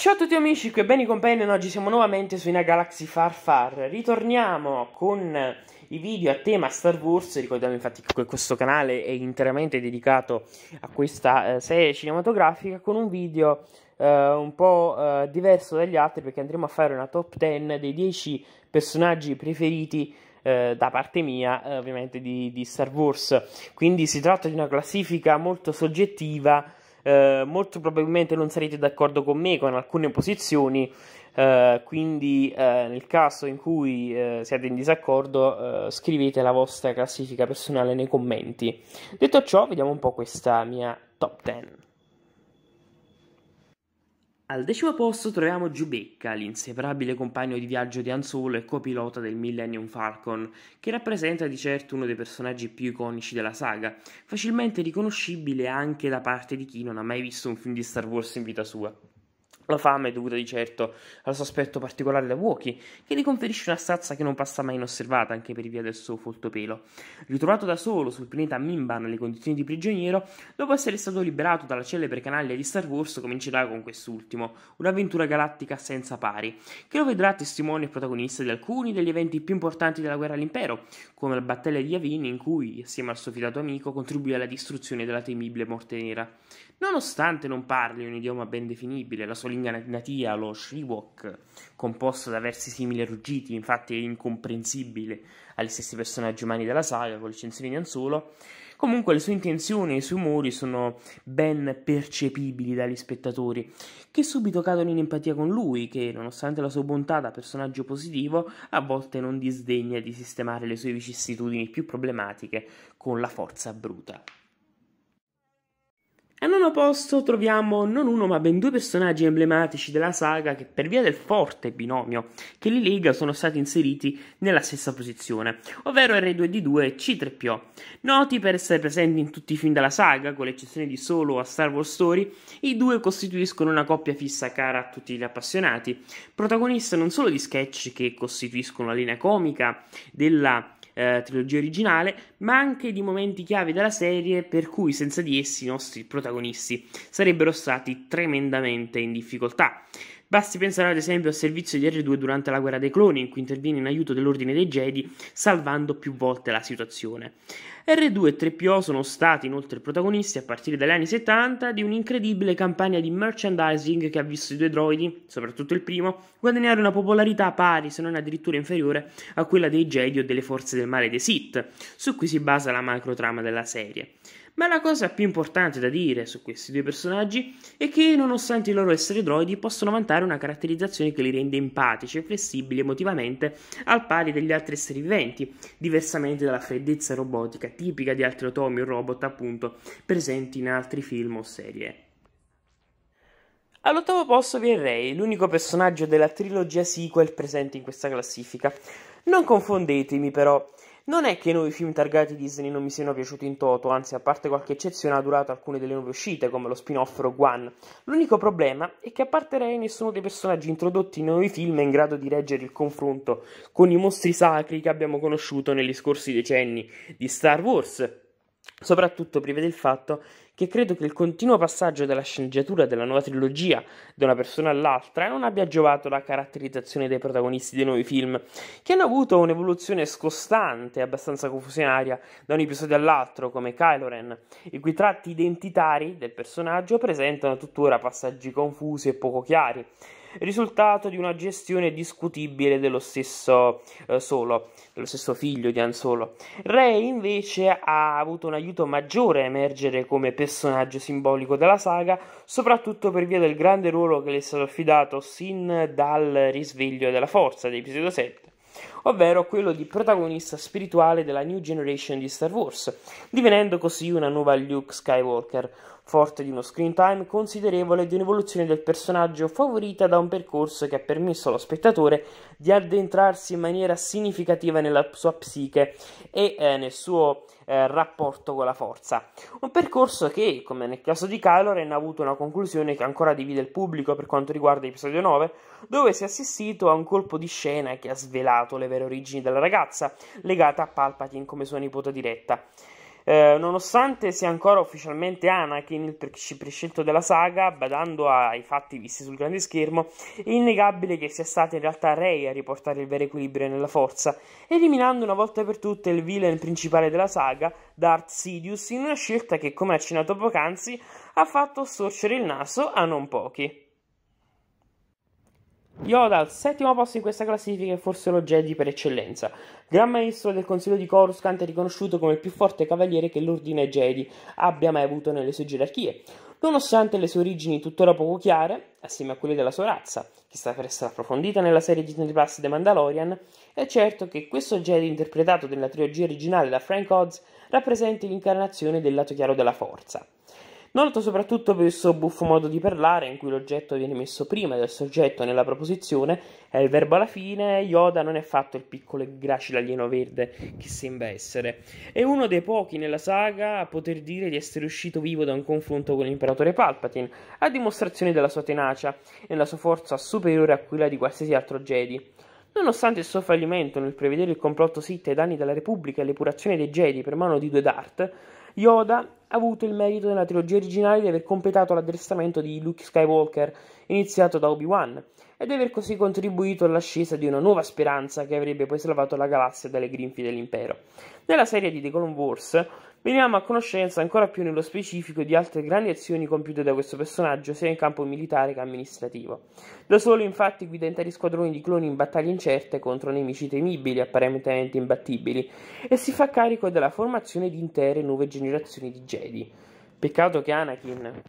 Ciao a tutti amici, qui è Benny Companion, oggi siamo nuovamente su una Galaxy Far Far Ritorniamo con i video a tema Star Wars, ricordiamo infatti che questo canale è interamente dedicato a questa eh, serie cinematografica Con un video eh, un po' eh, diverso dagli altri perché andremo a fare una top 10 dei 10 personaggi preferiti eh, da parte mia, eh, ovviamente, di, di Star Wars Quindi si tratta di una classifica molto soggettiva eh, molto probabilmente non sarete d'accordo con me con alcune posizioni, eh, quindi eh, nel caso in cui eh, siate in disaccordo eh, scrivete la vostra classifica personale nei commenti. Detto ciò, vediamo un po' questa mia top 10. Al decimo posto troviamo Giubecca, l'inseparabile compagno di viaggio di Han Solo e copilota del Millennium Falcon, che rappresenta di certo uno dei personaggi più iconici della saga, facilmente riconoscibile anche da parte di chi non ha mai visto un film di Star Wars in vita sua. La fame è dovuta di certo al suo aspetto particolare da Woki, che gli conferisce una stazza che non passa mai inosservata anche per via del suo folto pelo. Ritrovato da solo sul pianeta Mimba nelle condizioni di prigioniero, dopo essere stato liberato dalla celebre canaglia di Star Wars, comincerà con quest'ultimo, un'avventura galattica senza pari, che lo vedrà testimone e protagonista di alcuni degli eventi più importanti della guerra all'impero, come la battaglia di Yavin, in cui, assieme al suo fidato amico, contribuì alla distruzione della temibile Morte Nera. Nonostante non parli un idioma ben definibile, la sua lingua natia, lo Shriwok, composto da versi simili a ruggiti, infatti è incomprensibile agli stessi personaggi umani della saga, con licenzioni di solo, comunque le sue intenzioni e i suoi umori sono ben percepibili dagli spettatori, che subito cadono in empatia con lui, che nonostante la sua bontà da personaggio positivo, a volte non disdegna di sistemare le sue vicissitudini più problematiche con la forza bruta. Al nono posto troviamo non uno ma ben due personaggi emblematici della saga che per via del forte binomio che li lega sono stati inseriti nella stessa posizione, ovvero R2D2 e C3PO, noti per essere presenti in tutti i film della saga, con l'eccezione di solo a Star Wars Story, i due costituiscono una coppia fissa cara a tutti gli appassionati, protagonista non solo di sketch che costituiscono la linea comica della eh, trilogia originale, ma anche di momenti chiave della serie per cui senza di essi i nostri protagonisti sarebbero stati tremendamente in difficoltà. Basti pensare ad esempio al servizio di R2 durante la guerra dei cloni, in cui interviene in aiuto dell'ordine dei Jedi, salvando più volte la situazione. R2 e 3PO sono stati inoltre protagonisti a partire dagli anni 70 di un'incredibile campagna di merchandising che ha visto i due droidi, soprattutto il primo, guadagnare una popolarità pari, se non addirittura inferiore, a quella dei Jedi o delle forze del male dei Sith, su cui si basa la macro trama della serie. Ma la cosa più importante da dire su questi due personaggi è che, nonostante il loro essere droidi, possono vantare una caratterizzazione che li rende empatici e flessibili emotivamente al pari degli altri esseri viventi, diversamente dalla freddezza robotica tipica di altri automi o robot, appunto, presenti in altri film o serie. All'ottavo posto vi è Ray, l'unico personaggio della trilogia sequel presente in questa classifica. Non confondetemi però, non è che i nuovi film targati Disney non mi siano piaciuti in toto, anzi, a parte qualche eccezione, ha durato alcune delle nuove uscite, come lo spin-off Rogue One. L'unico problema è che, a parte Rey, nessuno dei personaggi introdotti nei nuovi film è in grado di reggere il confronto con i mostri sacri che abbiamo conosciuto negli scorsi decenni di Star Wars, soprattutto prive del fatto che credo che il continuo passaggio della sceneggiatura della nuova trilogia da una persona all'altra non abbia giovato la caratterizzazione dei protagonisti dei nuovi film, che hanno avuto un'evoluzione scostante e abbastanza confusionaria da un episodio all'altro, come Kylo Ren, i cui tratti identitari del personaggio presentano tuttora passaggi confusi e poco chiari, risultato di una gestione discutibile dello stesso eh, Solo, dello stesso figlio di Han Solo. Re invece ha avuto un aiuto maggiore a emergere come personaggio simbolico della saga, soprattutto per via del grande ruolo che le è stato affidato sin dal risveglio della forza di episodio 7 ovvero quello di protagonista spirituale della New Generation di Star Wars, divenendo così una nuova Luke Skywalker, forte di uno screen time considerevole e di un'evoluzione del personaggio favorita da un percorso che ha permesso allo spettatore di addentrarsi in maniera significativa nella sua psiche e eh, nel suo eh, rapporto con la forza. Un percorso che, come nel caso di Kyloren, ha avuto una conclusione che ancora divide il pubblico per quanto riguarda l'episodio 9, dove si è assistito a un colpo di scena che ha svelato le vere vere origini della ragazza, legata a Palpatine come sua nipote diretta. Eh, nonostante sia ancora ufficialmente Anakin il prescinto della saga, badando ai fatti visti sul grande schermo, è innegabile che sia stata in realtà Rey a riportare il vero equilibrio nella forza, eliminando una volta per tutte il villain principale della saga, Darth Sidious, in una scelta che, come accennato poc'anzi, ha fatto storcere il naso a non pochi. Yoda al settimo posto in questa classifica è forse lo Jedi per eccellenza. Gran maestro del Consiglio di Coruscant è riconosciuto come il più forte cavaliere che l'ordine Jedi abbia mai avuto nelle sue gerarchie, nonostante le sue origini tuttora poco chiare, assieme a quelle della sua razza, che sta per essere approfondita nella serie Disney Plus The Mandalorian, è certo che questo Jedi interpretato nella trilogia originale da Frank Oz rappresenti l'incarnazione del lato chiaro della forza. Noto soprattutto per il suo buffo modo di parlare, in cui l'oggetto viene messo prima del soggetto nella proposizione e il verbo alla fine. Yoda non è fatto il piccolo e gracile alieno verde che sembra essere. È uno dei pochi nella saga a poter dire di essere uscito vivo da un confronto con l'imperatore Palpatine, a dimostrazione della sua tenacia e della sua forza superiore a quella di qualsiasi altro Jedi. Nonostante il suo fallimento nel prevedere il complotto Sith ai danni della Repubblica e l'epurazione dei Jedi per mano di due Dart, Yoda ha avuto il merito nella trilogia originale di aver completato l'addestramento di Luke Skywalker, iniziato da Obi-Wan, e di aver così contribuito all'ascesa di una nuova speranza che avrebbe poi salvato la galassia dalle grinfie dell'impero. Nella serie di The Clone Wars Veniamo a conoscenza ancora più nello specifico di altre grandi azioni compiute da questo personaggio sia in campo militare che amministrativo. Da solo infatti guida interi squadroni di cloni in battaglie incerte contro nemici temibili, apparentemente imbattibili, e si fa carico della formazione di intere nuove generazioni di Jedi. Peccato che Anakin,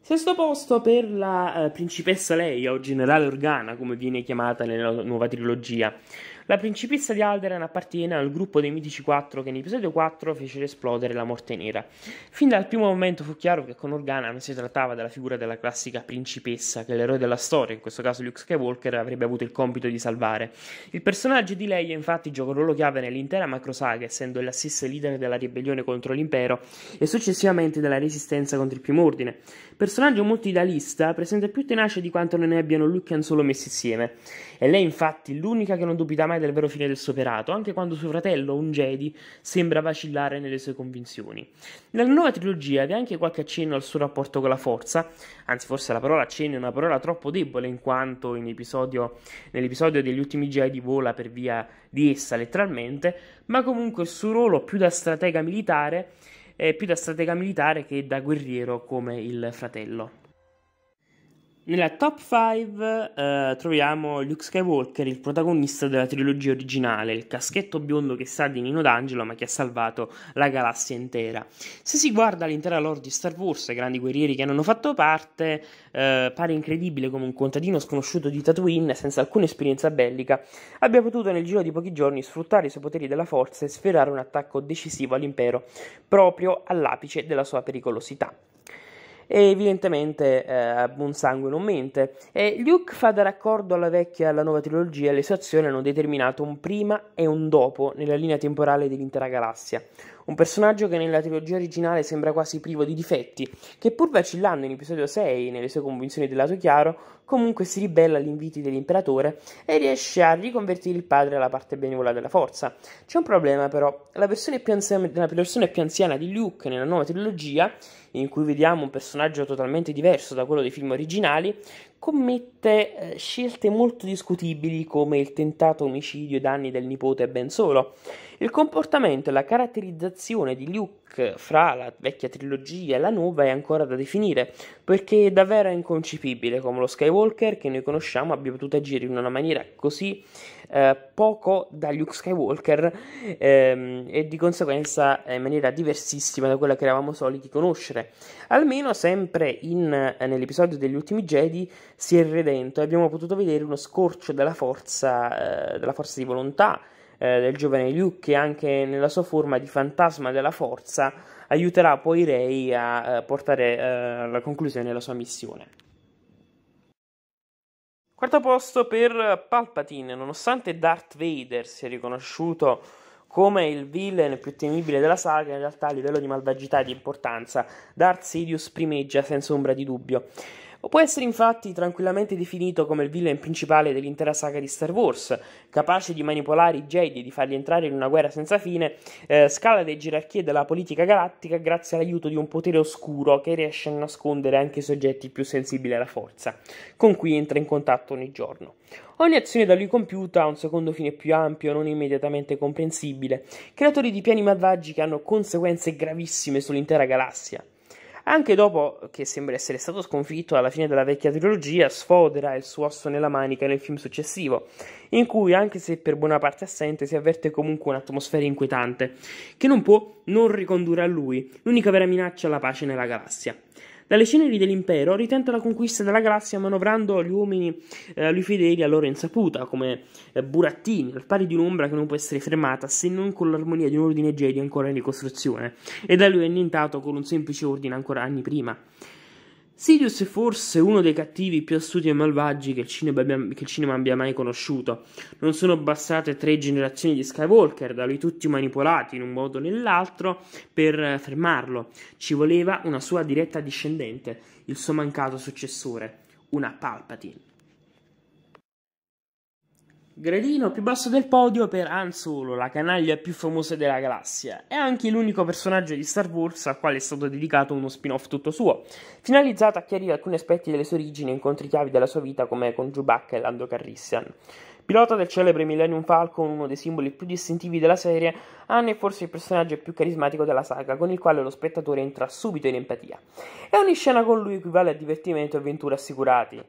Sesto posto per la eh, principessa Leia o generale Organa, come viene chiamata nella nuova trilogia. La principessa di Alderan appartiene al gruppo dei mitici 4 che in episodio 4 fecero esplodere la morte nera. Fin dal primo momento fu chiaro che con Organa non si trattava della figura della classica principessa che l'eroe della storia, in questo caso Luke Skywalker, avrebbe avuto il compito di salvare. Il personaggio di lei infatti gioca un ruolo chiave nell'intera macrosaga, essendo la stessa leader della ribellione contro l'impero e successivamente della resistenza contro il primo ordine. Personaggio molto idealista, presente più tenace di quanto non ne abbiano Luke e Han solo messi insieme. E lei infatti l'unica che non dubita mai mai del vero fine del suo operato, anche quando suo fratello, un Jedi, sembra vacillare nelle sue convinzioni. Nella nuova trilogia vi è anche qualche accenno al suo rapporto con la forza, anzi forse la parola accenno è una parola troppo debole in quanto in episodio, nell'episodio degli ultimi Jedi vola per via di essa letteralmente, ma comunque il suo ruolo più da stratega militare, è più da stratega militare che da guerriero come il fratello. Nella top 5 eh, troviamo Luke Skywalker, il protagonista della trilogia originale, il caschetto biondo che sa di Nino D'Angelo ma che ha salvato la galassia intera. Se si guarda l'intera lore di Star Wars, i grandi guerrieri che ne hanno fatto parte, eh, pare incredibile come un contadino sconosciuto di Tatooine senza alcuna esperienza bellica abbia potuto nel giro di pochi giorni sfruttare i suoi poteri della forza e sferrare un attacco decisivo all'impero proprio all'apice della sua pericolosità e evidentemente eh, buon sangue non mente. E Luke fa da raccordo alla vecchia e alla nuova trilogia e le sue azioni hanno determinato un prima e un dopo nella linea temporale dell'intera galassia un personaggio che nella trilogia originale sembra quasi privo di difetti, che pur vacillando in episodio 6 nelle sue convinzioni del lato chiaro, comunque si ribella agli inviti dell'imperatore e riesce a riconvertire il padre alla parte benevola della forza. C'è un problema però, la versione più anziana, la versione più anziana di Luke nella nuova trilogia in cui vediamo un personaggio totalmente diverso da quello dei film originali, commette eh, scelte molto discutibili come il tentato omicidio e danni del nipote Ben Solo. Il comportamento e la caratterizzazione di Luke fra la vecchia trilogia e la nuova è ancora da definire, perché è davvero inconcepibile come lo Skywalker che noi conosciamo abbia potuto agire in una maniera così eh, poco da Luke Skywalker ehm, e di conseguenza eh, in maniera diversissima da quella che eravamo soliti conoscere. Almeno sempre in, eh, nell'episodio degli ultimi Jedi si è redento e abbiamo potuto vedere uno scorcio della forza, eh, della forza di volontà eh, del giovane Luke che anche nella sua forma di fantasma della forza aiuterà poi Rey a portare alla conclusione la sua missione. Quarto posto per Palpatine, nonostante Darth Vader sia riconosciuto come il villain più temibile della saga, in realtà a livello di malvagità e di importanza Darth Sidious primeggia senza ombra di dubbio. O può essere infatti tranquillamente definito come il villain principale dell'intera saga di Star Wars, capace di manipolare i Jedi e di farli entrare in una guerra senza fine, eh, scala le gerarchie della politica galattica grazie all'aiuto di un potere oscuro che riesce a nascondere anche i soggetti più sensibili alla forza, con cui entra in contatto ogni giorno. Ogni azione da lui compiuta ha un secondo fine più ampio, non immediatamente comprensibile, creatori di piani malvagi che hanno conseguenze gravissime sull'intera galassia. Anche dopo che sembra essere stato sconfitto alla fine della vecchia trilogia, sfodera il suo osso nella manica nel film successivo, in cui, anche se per buona parte assente, si avverte comunque un'atmosfera inquietante, che non può non ricondurre a lui l'unica vera minaccia alla pace nella galassia. Dalle ceneri dell'impero ritenta la conquista della galassia manovrando gli uomini eh, lui fedeli a loro insaputa, come eh, burattini, al pari di un'ombra che non può essere fermata se non con l'armonia di un ordine Jedi ancora in ricostruzione, e da lui annientato con un semplice ordine ancora anni prima. Sirius è forse uno dei cattivi più astuti e malvagi che il, cinema, che il, cinema, abbia mai conosciuto. Non sono bastate tre generazioni di Skywalker, da lui tutti manipolati in un modo o nell'altro per eh, fermarlo. Ci voleva una sua diretta discendente, il suo mancato successore, una Palpatine. Gradino più basso del podio per Han Solo, la canaglia più famosa della galassia, È anche l'unico personaggio di Star Wars al quale è stato dedicato uno spin-off tutto suo, finalizzato a chiarire alcuni aspetti delle sue origini e incontri chiavi della sua vita come con Chewbacca e Lando Carrissian. Pilota del celebre Millennium Falcon, uno dei simboli più distintivi della serie, Han è forse il personaggio più carismatico della saga, con il quale lo spettatore entra subito in empatia. E ogni scena con lui equivale a divertimento e avventure assicurati.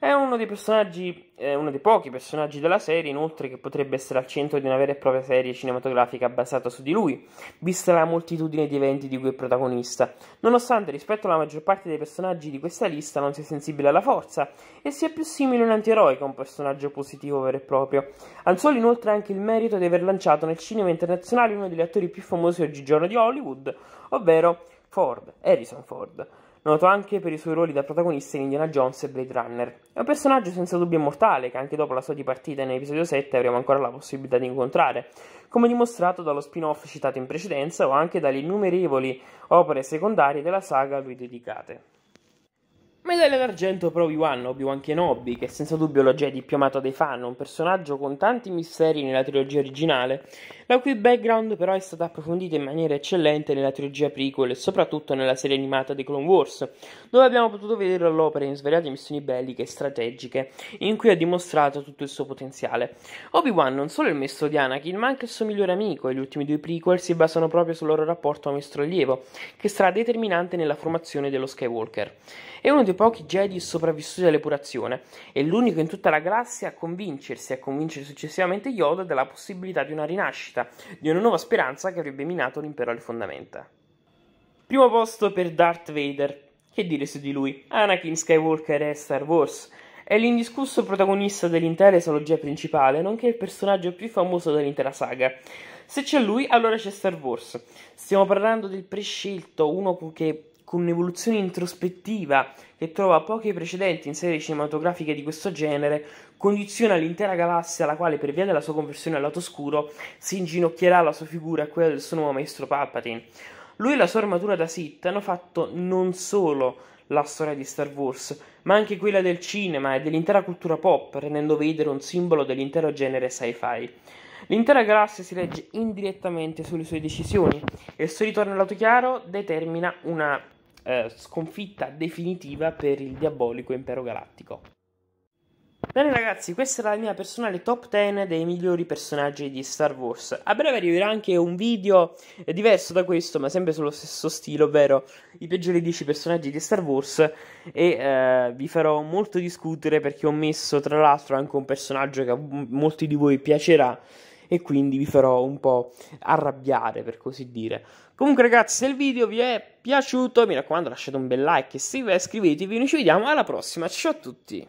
È uno dei personaggi, eh, uno dei pochi personaggi della serie, inoltre, che potrebbe essere al centro di una vera e propria serie cinematografica basata su di lui, vista la moltitudine di eventi di cui è protagonista, nonostante rispetto alla maggior parte dei personaggi di questa lista non sia sensibile alla forza e sia più simile a un antieroe che un personaggio positivo vero e proprio. Anzoli inoltre ha anche il merito di aver lanciato nel cinema internazionale uno degli attori più famosi oggigiorno di Hollywood, ovvero Ford, Harrison Ford noto anche per i suoi ruoli da protagonista in Indiana Jones e Blade Runner. È un personaggio senza dubbio immortale, che anche dopo la sua dipartita in episodio 7 avremo ancora la possibilità di incontrare, come dimostrato dallo spin-off citato in precedenza o anche dalle innumerevoli opere secondarie della saga a lui dedicate. Medaglia d'argento per Obi-Wan, Obi-Wan Kenobi, che è senza dubbio lo Jedi più amato dei fan, un personaggio con tanti misteri nella trilogia originale la cui background però è stata approfondita in maniera eccellente nella trilogia prequel e soprattutto nella serie animata di Clone Wars, dove abbiamo potuto vedere all'opera in svariate missioni belliche e strategiche, in cui ha dimostrato tutto il suo potenziale. Obi-Wan non solo è il maestro di Anakin, ma anche il suo migliore amico, e gli ultimi due prequel si basano proprio sul loro rapporto a maestro-allievo, che sarà determinante nella formazione dello Skywalker. È uno dei pochi Jedi sopravvissuti all'epurazione, è l'unico in tutta la galassia a convincersi e a convincere successivamente Yoda della possibilità di una rinascita rinascita, di una nuova speranza che avrebbe minato l'impero alle fondamenta. Primo posto per Darth Vader. Che dire su di lui? Anakin Skywalker è Star Wars. È l'indiscusso protagonista dell'intera esologia principale, nonché il personaggio più famoso dell'intera saga. Se c'è lui, allora c'è Star Wars. Stiamo parlando del prescelto, uno che con un'evoluzione introspettiva che trova pochi precedenti in serie cinematografiche di questo genere, condiziona l'intera galassia alla quale, per via della sua conversione al lato oscuro, si inginocchierà la sua figura e quella del suo nuovo maestro Palpatine. Lui e la sua armatura da Sith hanno fatto non solo la storia di Star Wars, ma anche quella del cinema e dell'intera cultura pop, rendendo Vader un simbolo dell'intero genere sci-fi. L'intera galassia si regge indirettamente sulle sue decisioni e il suo ritorno al lato chiaro determina una eh, sconfitta definitiva per il diabolico impero galattico. Bene ragazzi, questa era la mia personale top 10 dei migliori personaggi di Star Wars. A breve arriverà anche un video diverso da questo, ma sempre sullo stesso stile, ovvero i peggiori 10 personaggi di Star Wars e eh, vi farò molto discutere perché ho messo tra l'altro anche un personaggio che a molti di voi piacerà e quindi vi farò un po' arrabbiare per così dire. Comunque ragazzi se il video vi è piaciuto mi raccomando lasciate un bel like e iscrivetevi, noi ci vediamo alla prossima, ciao a tutti!